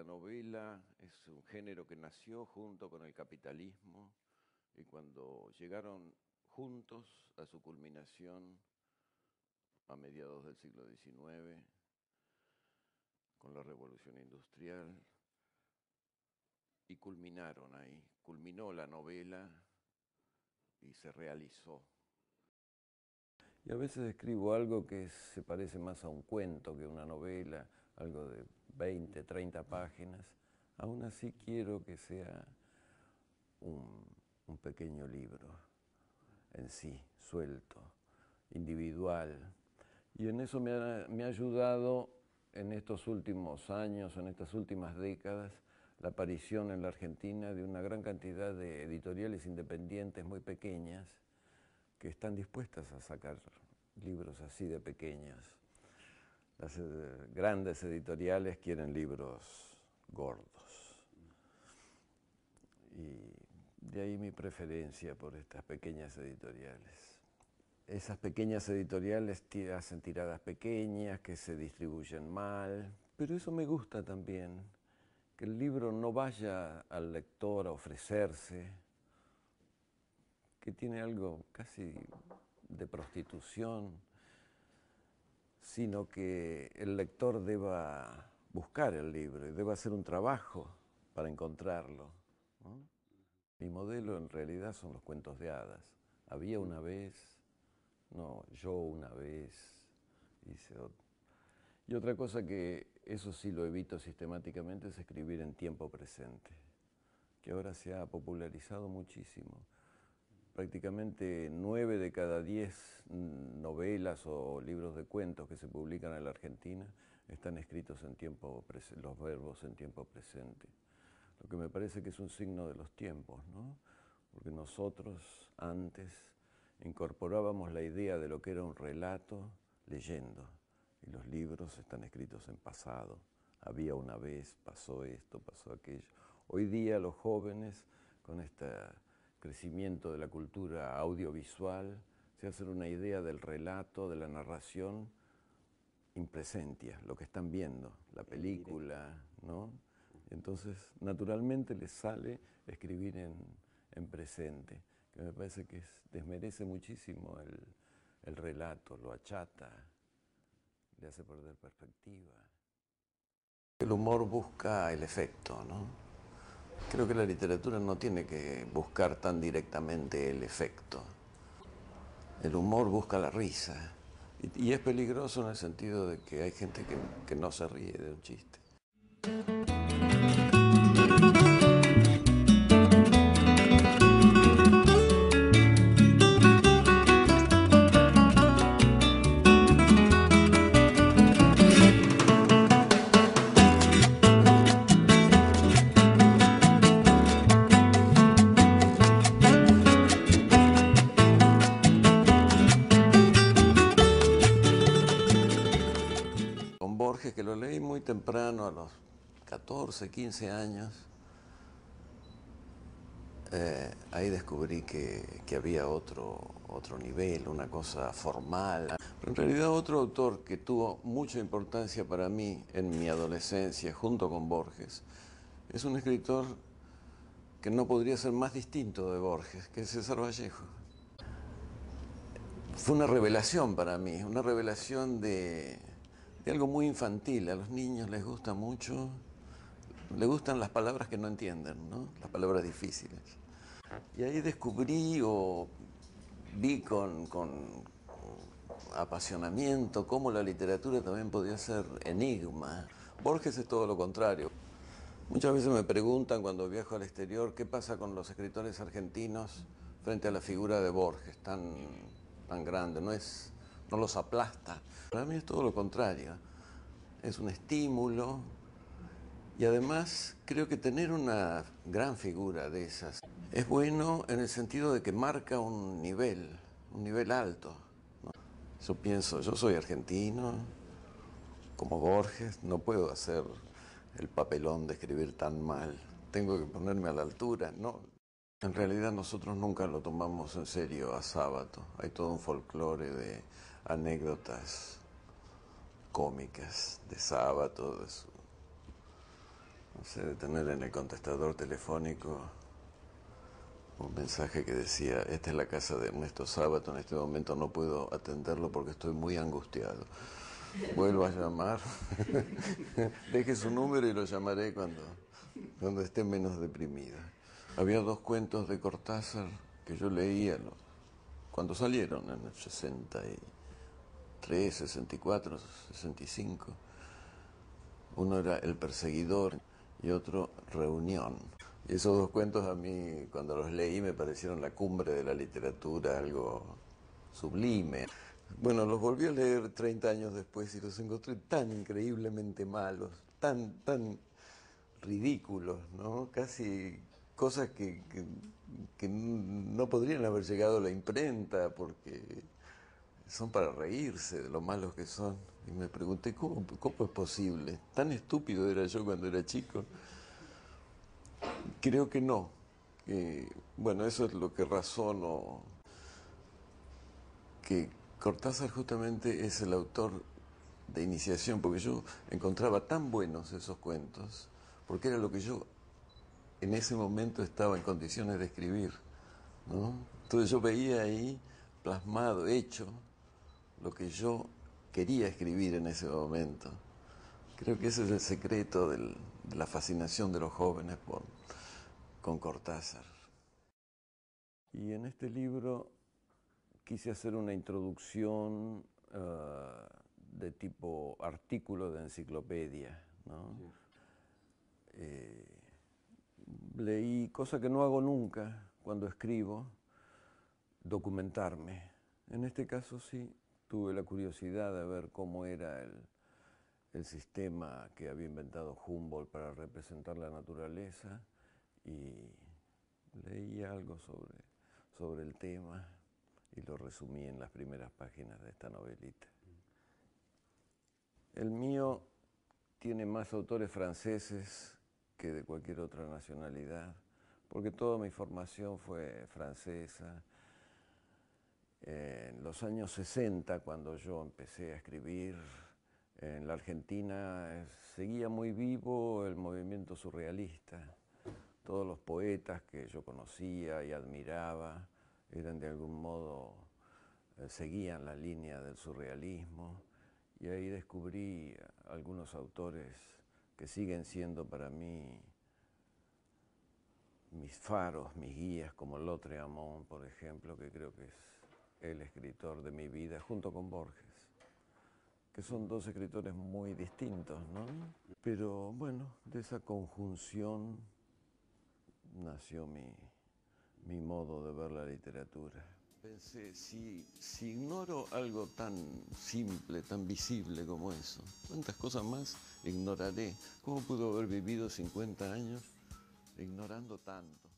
la novela es un género que nació junto con el capitalismo y cuando llegaron juntos a su culminación a mediados del siglo XIX, con la revolución industrial, y culminaron ahí, culminó la novela y se realizó. Y a veces escribo algo que se parece más a un cuento que a una novela, algo de 20, 30 páginas, aún así quiero que sea un, pequeño libro en sí, suelto, individual. Y en eso me ha, me ha ayudado en estos últimos años, en estas últimas décadas, la aparición en la Argentina de una gran cantidad de editoriales independientes muy pequeñas que están dispuestas a sacar libros así de pequeños las eh, grandes editoriales quieren libros gordos. Y de ahí mi preferencia por estas pequeñas editoriales. Esas pequeñas editoriales hacen tiradas pequeñas que se distribuyen mal, pero eso me gusta también, que el libro no vaya al lector a ofrecerse, que tiene algo casi de prostitución sino que el lector deba buscar el libro y deba hacer un trabajo para encontrarlo. Mi modelo en realidad son los cuentos de hadas. Había una vez, no, yo una vez, Y otra cosa que eso sí lo evito sistemáticamente es escribir en tiempo presente, que ahora se ha popularizado muchísimo prácticamente nueve de cada diez novelas o libros de cuentos que se publican en la Argentina están escritos en tiempo los verbos en tiempo presente. Lo que me parece que es un signo de los tiempos, ¿no? Porque nosotros antes incorporábamos la idea de lo que era un relato leyendo y los libros están escritos en pasado. Había una vez, pasó esto, pasó aquello. Hoy día los jóvenes con esta crecimiento de la cultura audiovisual, se hace una idea del relato, de la narración presentia, lo que están viendo, la película, ¿no? Entonces, naturalmente les sale escribir en, presente, que me parece que desmerece muchísimo el, el relato, lo achata, le hace perder perspectiva. El humor busca el efecto, ¿no? Creo que la literatura no tiene que buscar tan directamente el efecto. El humor busca la risa. Y, es peligroso en el sentido de que hay gente que no se ríe de un chiste. a los 14, 15 años, eh, ahí descubrí que, que, había otro, otro nivel, una cosa formal. Pero en realidad otro autor que tuvo mucha importancia para mí en mi adolescencia, junto con Borges, es un escritor que no podría ser más distinto de Borges, que es César Vallejo. Fue una revelación para mí, una revelación de, de algo muy infantil. A los niños les gusta mucho, le gustan las palabras que no entienden, ¿no? las palabras difíciles. Y ahí descubrí o vi con, con apasionamiento cómo la literatura también podía ser enigma. Borges es todo lo contrario. Muchas veces me preguntan cuando viajo al exterior qué pasa con los escritores argentinos frente a la figura de Borges, tan, tan grande. No es no los aplasta. Para mí es todo lo contrario, es un estímulo y además creo que tener una gran figura de esas es bueno en el sentido de que marca un nivel, un nivel alto. Yo pienso, yo soy argentino, como Borges, no puedo hacer el papelón de escribir tan mal. Tengo que ponerme a la altura, ¿no? En realidad nosotros nunca lo tomamos en serio a sábado. Hay todo un folclore de anécdotas cómicas de sábado, de su, no sé, de tener en el contestador telefónico un mensaje que decía, esta es la casa de Ernesto Sábato, en este momento no puedo atenderlo porque estoy muy angustiado. Vuelvo a llamar, deje su número y lo llamaré cuando, cuando esté menos deprimida Había dos cuentos de Cortázar que yo leía cuando salieron en el 60 y 63, 64, 65. Uno era El perseguidor y otro Reunión. Y esos dos cuentos a mí cuando los leí me parecieron la cumbre de la literatura, algo sublime. Bueno, los volví a leer 30 años después y los encontré tan increíblemente malos, tan, tan ridículos, ¿no? Casi cosas que, que no podrían haber llegado a la imprenta porque son para reírse de lo malos que son. Y me pregunté, ¿cómo, cómo es posible? ¿Tan estúpido era yo cuando era chico? Creo que no. bueno, eso es lo que razono. Que Cortázar justamente es el autor de iniciación, porque yo encontraba tan buenos esos cuentos, porque era lo que yo en ese momento estaba en condiciones de escribir. ¿no? Entonces yo veía ahí plasmado, hecho, lo que yo quería escribir en ese momento. Creo que ese es el secreto de la fascinación de los jóvenes por, con Cortázar. Y en este libro quise hacer una introducción eh, de tipo artículo de enciclopedia. Eh, leí, cosa que no hago nunca cuando escribo, documentarme. En este caso sí, tuve la curiosidad de ver cómo era el, sistema que había inventado Humboldt para representar la naturaleza y leí algo sobre, sobre el tema y lo resumí en las primeras páginas de esta novelita. El mío tiene más autores franceses que de cualquier otra nacionalidad, porque toda mi formación fue francesa en los años 60, cuando yo empecé a escribir en la Argentina, eh, seguía muy vivo el movimiento surrealista. Todos los poetas que yo conocía y admiraba eran de algún modo, eh, seguían la línea del surrealismo. Y ahí descubrí algunos autores que siguen siendo para mí mis faros, mis guías, como Lotre Amón, por ejemplo, que creo que es el escritor de mi vida, junto con Borges, que son dos escritores muy distintos, ¿no? Pero bueno, de esa conjunción nació mi, modo de ver la literatura. Pensé, si, si ignoro algo tan simple, tan visible como eso, ¿cuántas cosas más ignoraré? ¿Cómo pudo haber vivido 50 años ignorando tanto?